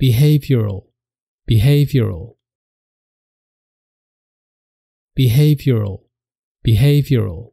behavioral behavioral behavioral behavioral